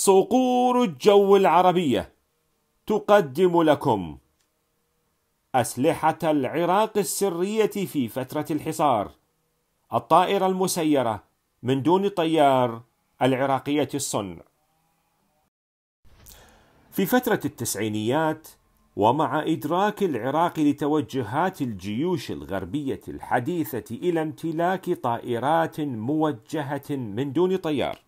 صقور الجو العربية تقدم لكم أسلحة العراق السرية في فترة الحصار الطائرة المسيرة من دون طيار العراقية الصنع في فترة التسعينيات ومع إدراك العراق لتوجهات الجيوش الغربية الحديثة إلى امتلاك طائرات موجهة من دون طيار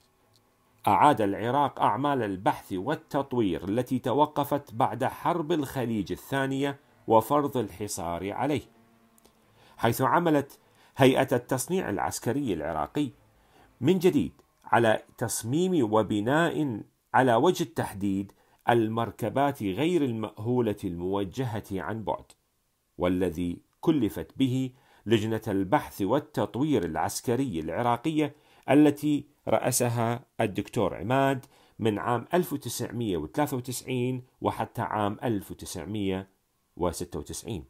أعاد العراق أعمال البحث والتطوير التي توقفت بعد حرب الخليج الثانية وفرض الحصار عليه، حيث عملت هيئة التصنيع العسكري العراقي من جديد على تصميم وبناء على وجه التحديد المركبات غير المأهولة الموجهة عن بعد، والذي كلفت به لجنة البحث والتطوير العسكري العراقية التي رأسها الدكتور عماد من عام 1993 وحتى عام 1996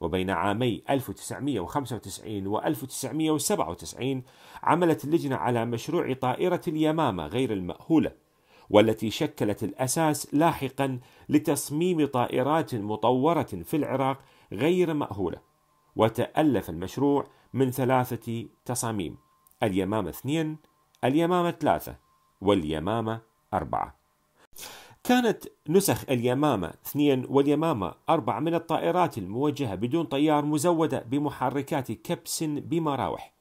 وبين عامي 1995 و 1997 عملت اللجنة على مشروع طائرة اليمامة غير المأهولة والتي شكلت الأساس لاحقا لتصميم طائرات مطورة في العراق غير مأهولة وتألف المشروع من ثلاثة تصاميم اليمامة اثنين اليمامة ثلاثة واليمامة أربعة كانت نسخ اليمامة اثنين واليمامة أربعة من الطائرات الموجهة بدون طيار مزودة بمحركات كبس بمراوح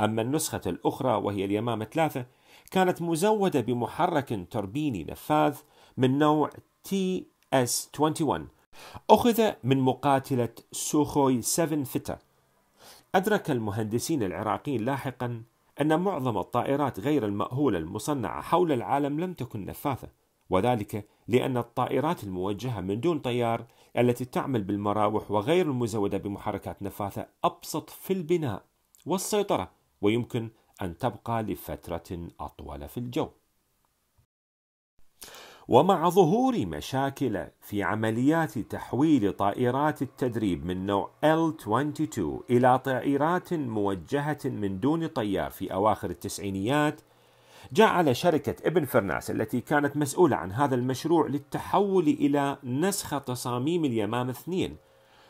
أما النسخة الأخرى وهي اليمامة ثلاثة كانت مزودة بمحرك توربيني نفاذ من نوع تي اس 21 أخذ من مقاتلة سوخوي 7 فتا أدرك المهندسين العراقيين لاحقا أن معظم الطائرات غير المأهولة المصنعة حول العالم لم تكن نفاثة، وذلك لأن الطائرات الموجهة من دون طيار التي تعمل بالمراوح وغير المزودة بمحركات نفاثة أبسط في البناء والسيطرة، ويمكن أن تبقى لفترة أطول في الجو. ومع ظهور مشاكل في عمليات تحويل طائرات التدريب من نوع L-22 إلى طائرات موجهة من دون طيار في أواخر التسعينيات جعل شركة ابن فرناس التي كانت مسؤولة عن هذا المشروع للتحول إلى نسخ تصاميم اليمام 2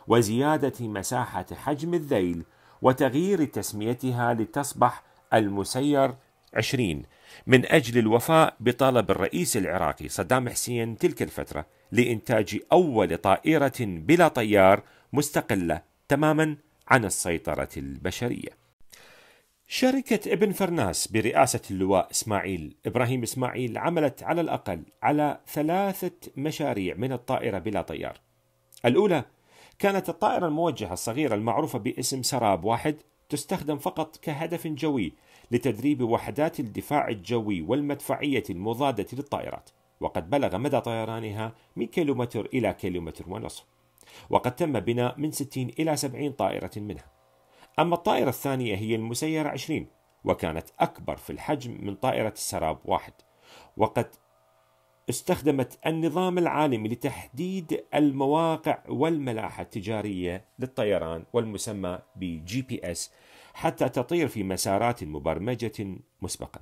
وزيادة مساحة حجم الذيل وتغيير تسميتها لتصبح المسير 20 من أجل الوفاء بطلب الرئيس العراقي صدام حسين تلك الفترة لإنتاج أول طائرة بلا طيار مستقلة تماما عن السيطرة البشرية شركة ابن فرناس برئاسة اللواء إسماعيل إبراهيم إسماعيل عملت على الأقل على ثلاثة مشاريع من الطائرة بلا طيار الأولى كانت الطائرة الموجهة الصغيرة المعروفة باسم سراب واحد تستخدم فقط كهدف جوي لتدريب وحدات الدفاع الجوي والمدفعية المضادة للطائرات وقد بلغ مدى طيرانها من كيلومتر إلى كيلومتر ونصف وقد تم بناء من 60 إلى 70 طائرة منها أما الطائرة الثانية هي المسيرة 20 وكانت أكبر في الحجم من طائرة السراب واحد وقد استخدمت النظام العالمي لتحديد المواقع والملاحة التجارية للطيران والمسمى بجي بي اس حتى تطير في مسارات مبرمجة مسبقا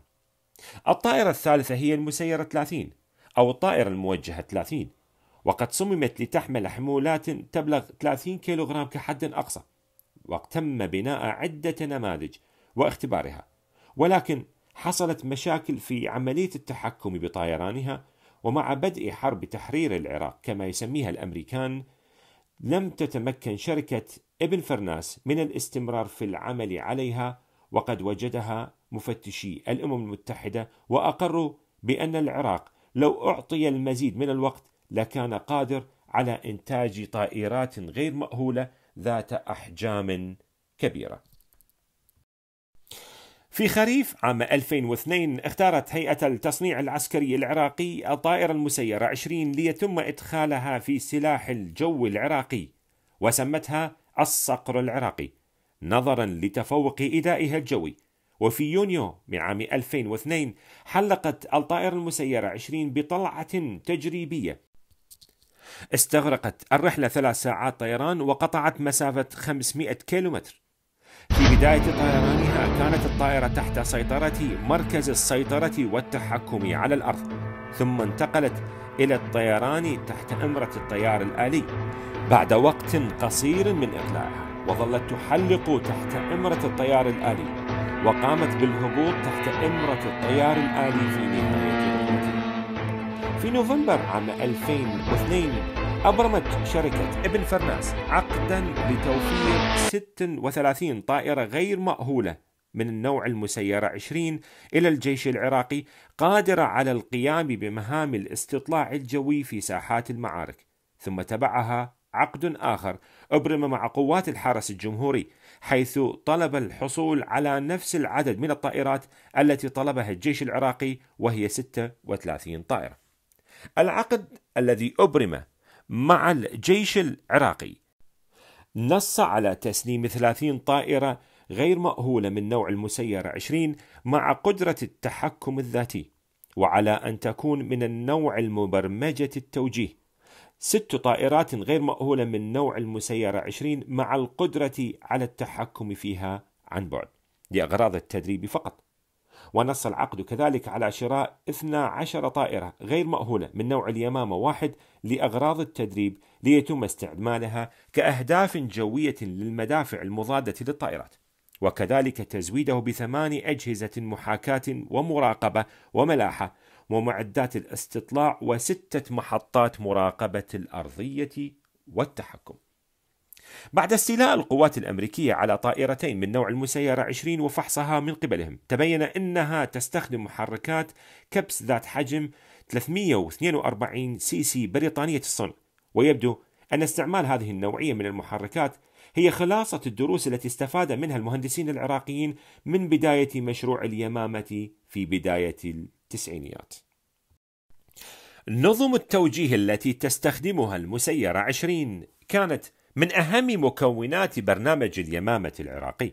الطائرة الثالثة هي المسيرة 30 أو الطائرة الموجهة 30 وقد صممت لتحمل حمولات تبلغ 30 كيلوغرام كحد أقصى وتم بناء عدة نماذج واختبارها ولكن حصلت مشاكل في عملية التحكم بطيرانها ومع بدء حرب تحرير العراق كما يسميها الأمريكان لم تتمكن شركة ابن فرناس من الاستمرار في العمل عليها وقد وجدها مفتشي الأمم المتحدة وأقروا بأن العراق لو أعطي المزيد من الوقت لكان قادر على إنتاج طائرات غير مأهولة ذات أحجام كبيرة في خريف عام 2002 اختارت هيئة التصنيع العسكري العراقي الطائرة المسيرة 20 ليتم إدخالها في سلاح الجو العراقي وسمتها الصقر العراقي نظرا لتفوق إدائها الجوي وفي يونيو من عام 2002 حلقت الطائرة المسيرة 20 بطلعة تجريبية استغرقت الرحلة ثلاث ساعات طيران وقطعت مسافة 500 كيلومتر في بداية طيرانها كانت الطائرة تحت سيطرة مركز السيطرة والتحكم على الأرض ثم انتقلت إلى الطيران تحت أمرة الطيار الآلي بعد وقت قصير من إقلاعها وظلت تحلق تحت أمرة الطيار الآلي وقامت بالهبوط تحت أمرة الطيار الآلي في نهاية رحلتها في نوفمبر عام 2002 أبرمت شركة ابن فرناس عقدا لتوفير 36 طائرة غير مأهولة من النوع المسيرة 20 إلى الجيش العراقي قادرة على القيام بمهام الاستطلاع الجوي في ساحات المعارك ثم تبعها عقد آخر أبرم مع قوات الحرس الجمهوري حيث طلب الحصول على نفس العدد من الطائرات التي طلبها الجيش العراقي وهي 36 طائرة العقد الذي أبرم مع الجيش العراقي نص على تسليم 30 طائرة غير مأهولة من نوع المسيرة 20 مع قدرة التحكم الذاتي وعلى أن تكون من النوع المبرمجة التوجيه ست طائرات غير مأهولة من نوع المسيرة 20 مع القدرة على التحكم فيها عن بعد لأغراض التدريب فقط ونص العقد كذلك على شراء 12 طائرة غير مأهولة من نوع اليمامة واحد لأغراض التدريب ليتم استعمالها كأهداف جوية للمدافع المضادة للطائرات وكذلك تزويده بثمان أجهزة محاكاة ومراقبة وملاحة ومعدات الاستطلاع وستة محطات مراقبة الأرضية والتحكم بعد استيلاء القوات الأمريكية على طائرتين من نوع المسيرة 20 وفحصها من قبلهم تبين أنها تستخدم محركات كبس ذات حجم 342 سي سي بريطانية الصنع ويبدو أن استعمال هذه النوعية من المحركات هي خلاصة الدروس التي استفاد منها المهندسين العراقيين من بداية مشروع اليمامة في بداية التسعينيات نظم التوجيه التي تستخدمها المسيرة 20 كانت من أهم مكونات برنامج اليمامة العراقي،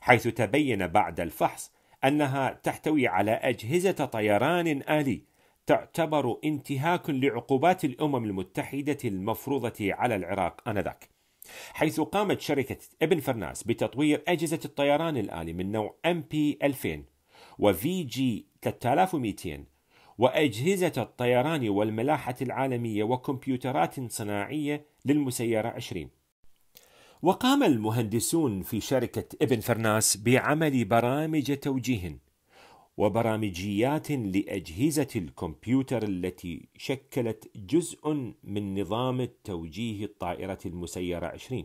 حيث تبين بعد الفحص أنها تحتوي على أجهزة طيران آلي تعتبر انتهاك لعقوبات الأمم المتحدة المفروضة على العراق آنذاك. حيث قامت شركة ابن فرناس بتطوير أجهزة الطيران الآلي من نوع MP2000 وفي جي 3200 وأجهزة الطيران والملاحة العالمية وكمبيوترات صناعية للمسيرة 20 وقام المهندسون في شركة ابن فرناس بعمل برامج توجيه وبرامجيات لأجهزة الكمبيوتر التي شكلت جزء من نظام التوجيه الطائرة المسيرة 20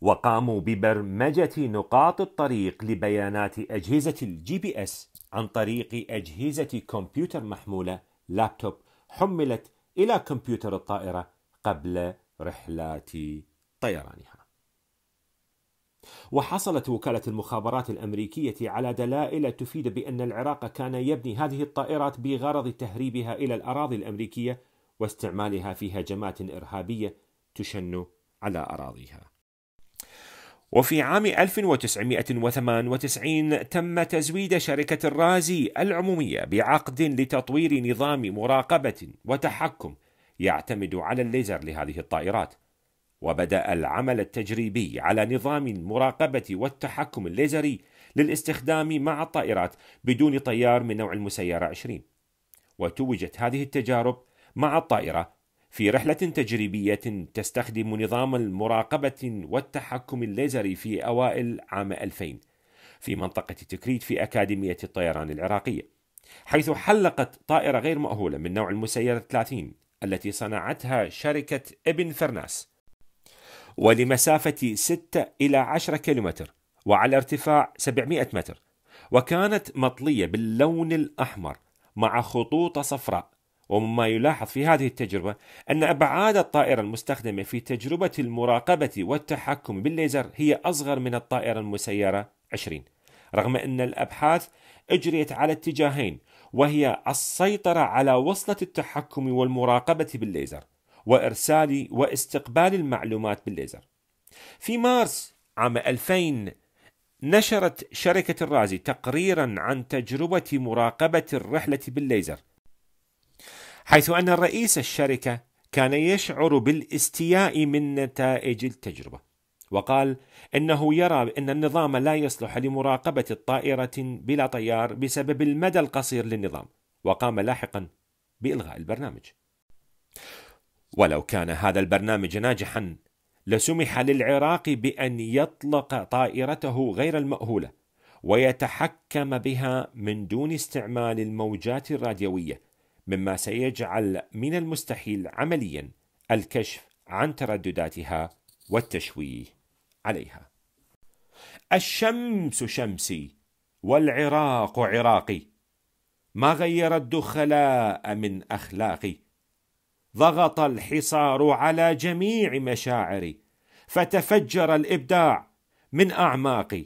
وقاموا ببرمجة نقاط الطريق لبيانات أجهزة الجي بي اس عن طريق أجهزة كمبيوتر محمولة لابتوب حملت إلى كمبيوتر الطائرة قبل رحلات طيرانها. وحصلت وكالة المخابرات الأمريكية على دلائل تفيد بأن العراق كان يبني هذه الطائرات بغرض تهريبها إلى الأراضي الأمريكية واستعمالها في هجمات إرهابية تشن على أراضيها. وفي عام 1998 تم تزويد شركة الرازي العمومية بعقد لتطوير نظام مراقبة وتحكم يعتمد على الليزر لهذه الطائرات. وبدأ العمل التجريبي على نظام المراقبة والتحكم الليزري للاستخدام مع الطائرات بدون طيار من نوع المسيرة 20. وتوجت هذه التجارب مع الطائرة في رحلة تجريبية تستخدم نظام المراقبة والتحكم الليزري في أوائل عام 2000 في منطقة تكريت في أكاديمية الطيران العراقية حيث حلقت طائرة غير مأهولة من نوع المسيرة 30 التي صنعتها شركة ابن فرناس ولمسافة 6 إلى 10 كيلومتر وعلى ارتفاع 700 متر وكانت مطلية باللون الأحمر مع خطوط صفراء ومما يلاحظ في هذه التجربة أن أبعاد الطائرة المستخدمة في تجربة المراقبة والتحكم بالليزر هي أصغر من الطائرة المسيرة 20 رغم أن الأبحاث أجريت على اتجاهين وهي السيطرة على وصلة التحكم والمراقبة بالليزر وإرسال واستقبال المعلومات بالليزر في مارس عام 2000 نشرت شركة الرازي تقريرا عن تجربة مراقبة الرحلة بالليزر حيث أن رئيس الشركة كان يشعر بالاستياء من نتائج التجربة وقال إنه يرى أن النظام لا يصلح لمراقبة الطائرة بلا طيار بسبب المدى القصير للنظام وقام لاحقا بإلغاء البرنامج ولو كان هذا البرنامج ناجحا لسمح للعراق بأن يطلق طائرته غير المأهولة ويتحكم بها من دون استعمال الموجات الراديوية مما سيجعل من المستحيل عمليا الكشف عن تردداتها والتشويه عليها الشمس شمسي والعراق عراقي ما غير الدخلاء من اخلاقي ضغط الحصار على جميع مشاعري فتفجر الابداع من اعماقي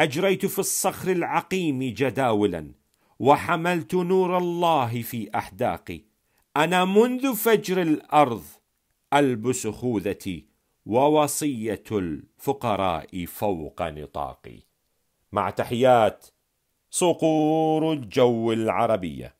اجريت في الصخر العقيم جداولا وحملت نور الله في أحداقي أنا منذ فجر الأرض ألبس خوذتي ووصية الفقراء فوق نطاقي مع تحيات صقور الجو العربيه